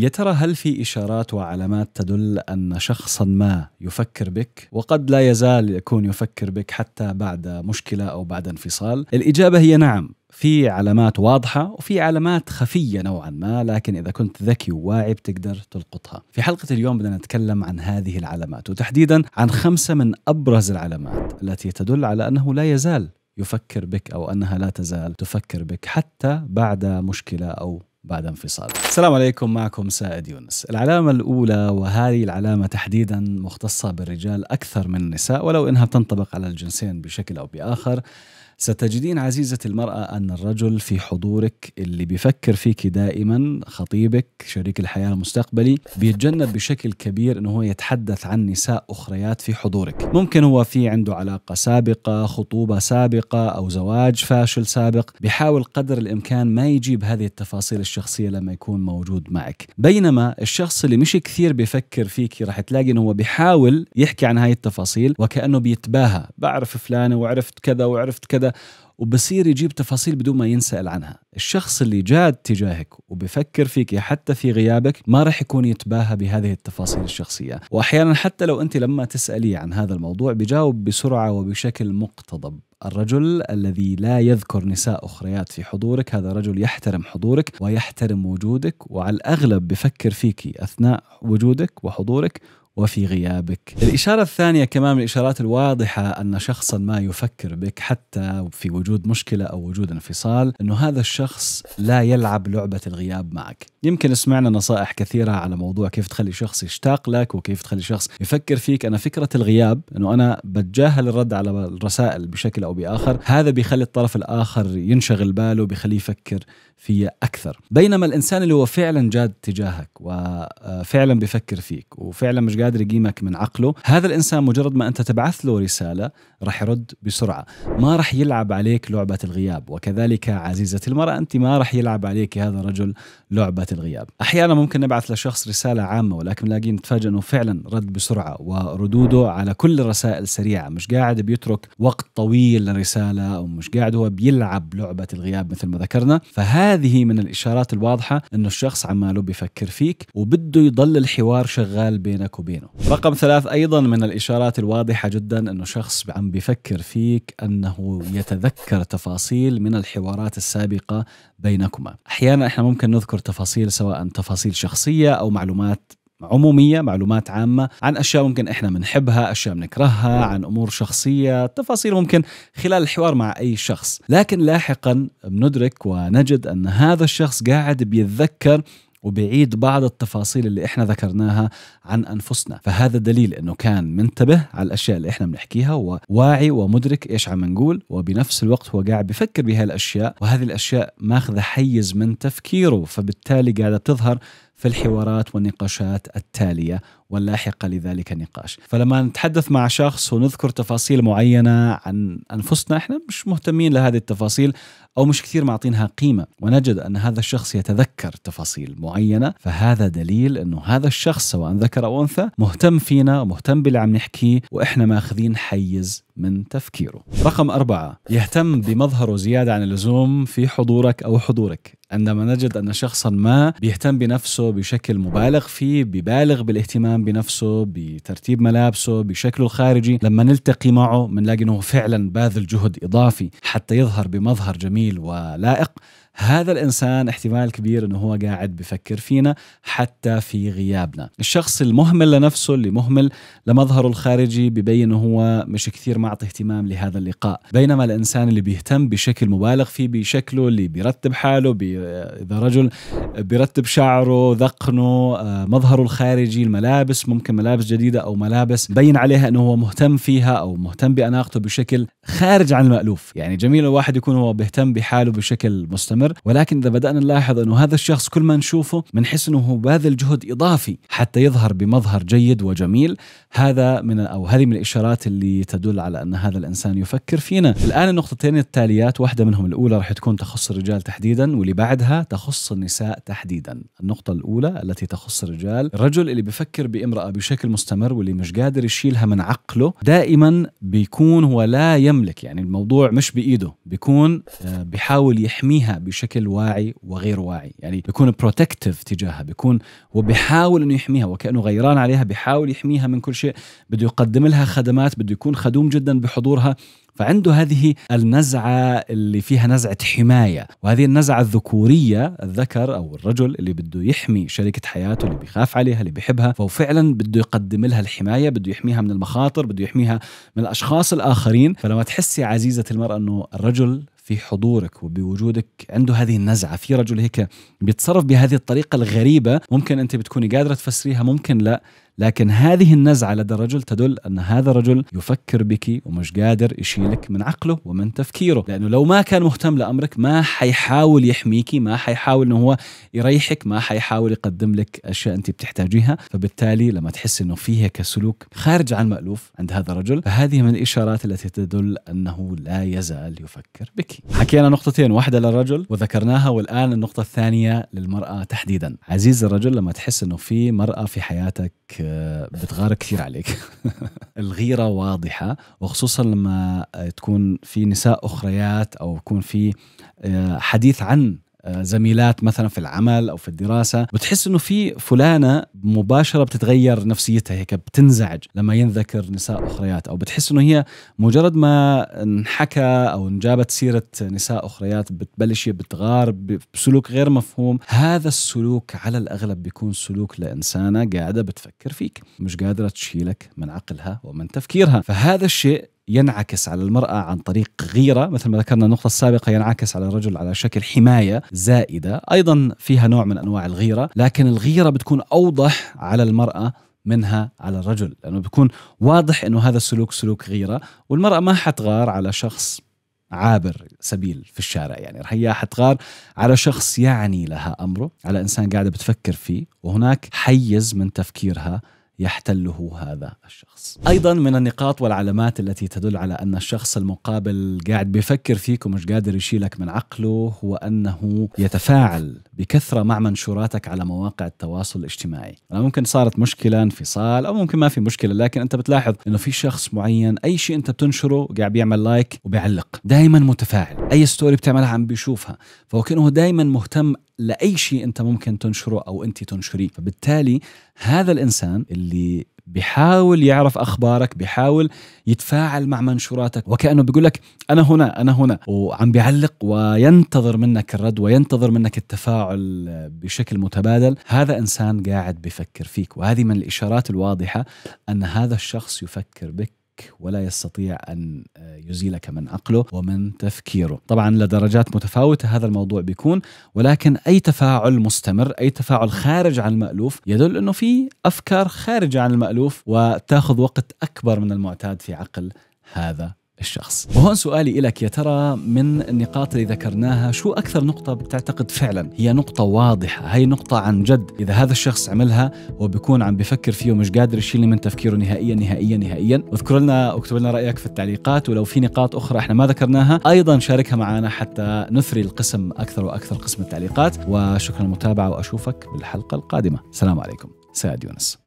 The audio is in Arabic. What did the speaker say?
يا ترى هل في إشارات وعلامات تدل أن شخصا ما يفكر بك وقد لا يزال يكون يفكر بك حتى بعد مشكلة أو بعد انفصال؟ الإجابة هي نعم في علامات واضحة وفي علامات خفية نوعا ما لكن إذا كنت ذكي وواعي بتقدر تلقطها في حلقة اليوم بدنا نتكلم عن هذه العلامات وتحديدا عن خمسة من أبرز العلامات التي تدل على أنه لا يزال يفكر بك او انها لا تزال تفكر بك حتى بعد مشكله او بعد انفصال السلام عليكم معكم سائد يونس العلامة الأولى وهذه العلامة تحديدا مختصة بالرجال أكثر من النساء ولو إنها تنطبق على الجنسين بشكل أو بآخر ستجدين عزيزة المرأة أن الرجل في حضورك اللي بيفكر فيك دائما خطيبك شريك الحياة المستقبلي بيتجنب بشكل كبير أنه هو يتحدث عن نساء أخريات في حضورك ممكن هو في عنده علاقة سابقة خطوبة سابقة أو زواج فاشل سابق بيحاول قدر الإمكان ما يجيب هذه التفاصيل الشخصية لما يكون موجود معك بينما الشخص اللي مش كثير بيفكر فيك راح تلاقي أنه هو بيحاول يحكي عن هاي التفاصيل وكأنه بيتباهى بعرف فلانة وعرفت كذا وعرفت كذا وكذا وبصير يجيب تفاصيل بدون ما ينسأل عنها الشخص اللي جاد تجاهك وبفكر فيك حتى في غيابك ما رح يكون يتباهى بهذه التفاصيل الشخصية وأحيانا حتى لو أنت لما تسألي عن هذا الموضوع بجاوب بسرعة وبشكل مقتضب الرجل الذي لا يذكر نساء أخريات في حضورك هذا رجل يحترم حضورك ويحترم وجودك وعلى الأغلب بفكر فيك أثناء وجودك وحضورك وفي غيابك الإشارة الثانية كمان من الإشارات الواضحة أن شخصا ما يفكر بك حتى في وجود مشكلة أو وجود انفصال أنه هذا الشخص لا يلعب لعبة الغياب معك يمكن سمعنا نصائح كثيرة على موضوع كيف تخلي شخص يشتاق لك وكيف تخلي شخص يفكر فيك أنا فكرة الغياب أنه أنا بتجاهل الرد على الرسائل بشكل أو بآخر هذا بيخلي الطرف الآخر ينشغل باله بيخليه يفكر في أكثر بينما الإنسان اللي هو فعلا جاد تجاهك وفعلا بيفكر فيك وفعلا مش قادر قادر يقيمك من عقله هذا الإنسان مجرد ما أنت تبعث له رسالة رح يرد بسرعة ما رح يلعب عليك لعبة الغياب وكذلك عزيزة المرأة أنت ما رح يلعب عليك هذا الرجل لعبة الغياب أحيانا ممكن نبعث لشخص رسالة عامة ولكن نلاقيه نتفاجأ أنه فعلا رد بسرعة وردوده على كل الرسائل سريعة مش قاعد بيترك وقت طويل للرسالة أو مش قاعد هو بيلعب لعبة الغياب مثل ما ذكرنا فهذه من الإشارات الواضحة أنه الشخص عماله بيفكر فيك وبده يضل الحوار شغال بينك وبينك تبينه رقم ثلاث أيضا من الإشارات الواضحة جدا أنه شخص عم بفكر فيك أنه يتذكر تفاصيل من الحوارات السابقة بينكما أحيانا إحنا ممكن نذكر تفاصيل سواء تفاصيل شخصية أو معلومات عمومية معلومات عامة عن أشياء ممكن إحنا بنحبها أشياء بنكرهها عن أمور شخصية تفاصيل ممكن خلال الحوار مع أي شخص لكن لاحقا بندرك ونجد أن هذا الشخص قاعد بيتذكر وبعيد بعض التفاصيل اللي احنا ذكرناها عن انفسنا فهذا دليل انه كان منتبه على الاشياء اللي احنا بنحكيها وواعي ومدرك ايش عم نقول وبنفس الوقت هو قاعد بفكر بهالاشياء وهذه الاشياء ماخذه حيز من تفكيره فبالتالي قاعده تظهر في الحوارات والنقاشات التالية واللاحقة لذلك النقاش فلما نتحدث مع شخص ونذكر تفاصيل معينة عن أنفسنا إحنا مش مهتمين لهذه التفاصيل أو مش كثير معطينها قيمة ونجد أن هذا الشخص يتذكر تفاصيل معينة فهذا دليل أنه هذا الشخص سواء ذكر أو أنثى مهتم فينا ومهتم باللي عم نحكيه وإحنا ماخذين حيز من تفكيره رقم أربعة يهتم بمظهره زيادة عن اللزوم في حضورك أو حضورك عندما نجد أن شخصا ما بيهتم بنفسه بشكل مبالغ فيه ببالغ بالاهتمام بنفسه بترتيب ملابسه بشكله الخارجي لما نلتقي معه بنلاقي أنه فعلا باذل جهد إضافي حتى يظهر بمظهر جميل ولائق هذا الانسان احتمال كبير انه هو قاعد بفكر فينا حتى في غيابنا الشخص المهمل لنفسه اللي مهمل لمظهره الخارجي ببين هو مش كثير معطي اهتمام لهذا اللقاء بينما الانسان اللي بيهتم بشكل مبالغ فيه بشكله اللي بيرتب حاله بي... اذا رجل بيرتب شعره ذقنه آه، مظهره الخارجي الملابس ممكن ملابس جديده او ملابس بين عليها انه هو مهتم فيها او مهتم باناقته بشكل خارج عن المالوف يعني جميل الواحد يكون هو بيهتم بحاله بشكل مستمر مستمر ولكن اذا بدانا نلاحظ انه هذا الشخص كل ما نشوفه بنحس انه هو باذل جهد اضافي حتى يظهر بمظهر جيد وجميل هذا من او هذه من الاشارات اللي تدل على ان هذا الانسان يفكر فينا الان النقطتين التاليات واحده منهم الاولى راح تكون تخص الرجال تحديدا واللي بعدها تخص النساء تحديدا النقطه الاولى التي تخص الرجال الرجل اللي بفكر بامراه بشكل مستمر واللي مش قادر يشيلها من عقله دائما بيكون هو لا يملك يعني الموضوع مش بايده بيكون آه، بيحاول يحميها بشكل واعي وغير واعي يعني بيكون بروتكتيف تجاهها بيكون هو بيحاول انه يحميها وكانه غيران عليها بيحاول يحميها من كل شيء بده يقدم لها خدمات بده يكون خدوم جدا بحضورها فعنده هذه النزعة اللي فيها نزعة حماية وهذه النزعة الذكورية الذكر أو الرجل اللي بده يحمي شريكة حياته اللي بيخاف عليها اللي بيحبها فهو فعلا بده يقدم لها الحماية بده يحميها من المخاطر بده يحميها من الأشخاص الآخرين فلما تحسي عزيزة المرأة أنه الرجل في حضورك وبوجودك عنده هذه النزعه في رجل هيك بيتصرف بهذه الطريقه الغريبه ممكن انت بتكوني قادره تفسريها ممكن لا لكن هذه النزعة لدى الرجل تدل أن هذا الرجل يفكر بك ومش قادر يشيلك من عقله ومن تفكيره لأنه لو ما كان مهتم لأمرك ما حيحاول يحميكي ما حيحاول أنه هو يريحك ما حيحاول يقدم لك أشياء أنت بتحتاجيها فبالتالي لما تحس أنه فيها كسلوك خارج عن المألوف عند هذا الرجل فهذه من الإشارات التي تدل أنه لا يزال يفكر بك حكينا نقطتين واحدة للرجل وذكرناها والآن النقطة الثانية للمرأة تحديدا عزيز الرجل لما تحس أنه في مرأة في حياتك بتغار كثير عليك الغيره واضحه وخصوصا لما تكون في نساء اخريات او يكون في آه، حديث عن آه، زميلات مثلا في العمل او في الدراسه بتحس انه في فلانه مباشره بتتغير نفسيتها هيك بتنزعج لما ينذكر نساء اخريات او بتحس انه هي مجرد ما انحكى او انجابت سيره نساء اخريات بتبلش بتغار بسلوك غير مفهوم هذا السلوك على الاغلب بيكون سلوك لانسانه قاعده بتفكر فيك مش قادره تشيلك من عقلها ومن تفكيرها فهذا الشيء ينعكس على المرأة عن طريق غيرة مثل ما ذكرنا النقطة السابقة ينعكس على الرجل على شكل حماية زائدة أيضا فيها نوع من أنواع الغيرة لكن الغيرة بتكون أوضح على المرأة منها على الرجل لأنه بيكون واضح أنه هذا السلوك سلوك غيرة والمرأة ما حتغار على شخص عابر سبيل في الشارع يعني رح هي حتغار على شخص يعني لها أمره على إنسان قاعدة بتفكر فيه وهناك حيز من تفكيرها يحتله هذا الشخص أيضا من النقاط والعلامات التي تدل على أن الشخص المقابل قاعد بيفكر فيك ومش قادر يشيلك من عقله هو أنه يتفاعل بكثرة مع منشوراتك على مواقع التواصل الاجتماعي أنا ممكن صارت مشكلة انفصال أو ممكن ما في مشكلة لكن أنت بتلاحظ أنه في شخص معين أي شيء أنت بتنشره قاعد بيعمل لايك وبيعلق دائما متفاعل أي ستوري بتعملها عم بيشوفها فهو كأنه دائما مهتم لاي شيء انت ممكن تنشره او انت تنشريه فبالتالي هذا الانسان اللي بحاول يعرف اخبارك بحاول يتفاعل مع منشوراتك وكانه بيقول لك انا هنا انا هنا وعم بيعلق وينتظر منك الرد وينتظر منك التفاعل بشكل متبادل هذا انسان قاعد بفكر فيك وهذه من الاشارات الواضحه ان هذا الشخص يفكر بك عقلك ولا يستطيع أن آه، يزيلك من عقله ومن تفكيره طبعا لدرجات متفاوتة هذا الموضوع بيكون ولكن أي تفاعل مستمر أي تفاعل خارج عن المألوف يدل أنه في أفكار خارجة عن المألوف وتأخذ وقت أكبر من المعتاد في عقل هذا الشخص وهون سؤالي لك يا ترى من النقاط اللي ذكرناها شو أكثر نقطة بتعتقد فعلا هي نقطة واضحة هي نقطة عن جد إذا هذا الشخص عملها وبكون عم بفكر فيه ومش قادر يشيلني من تفكيره نهائيا نهائيا نهائيا واذكر لنا اكتب لنا رأيك في التعليقات ولو في نقاط أخرى احنا ما ذكرناها أيضا شاركها معنا حتى نثري القسم أكثر وأكثر قسم التعليقات وشكرا للمتابعة وأشوفك بالحلقة القادمة السلام عليكم سعد يونس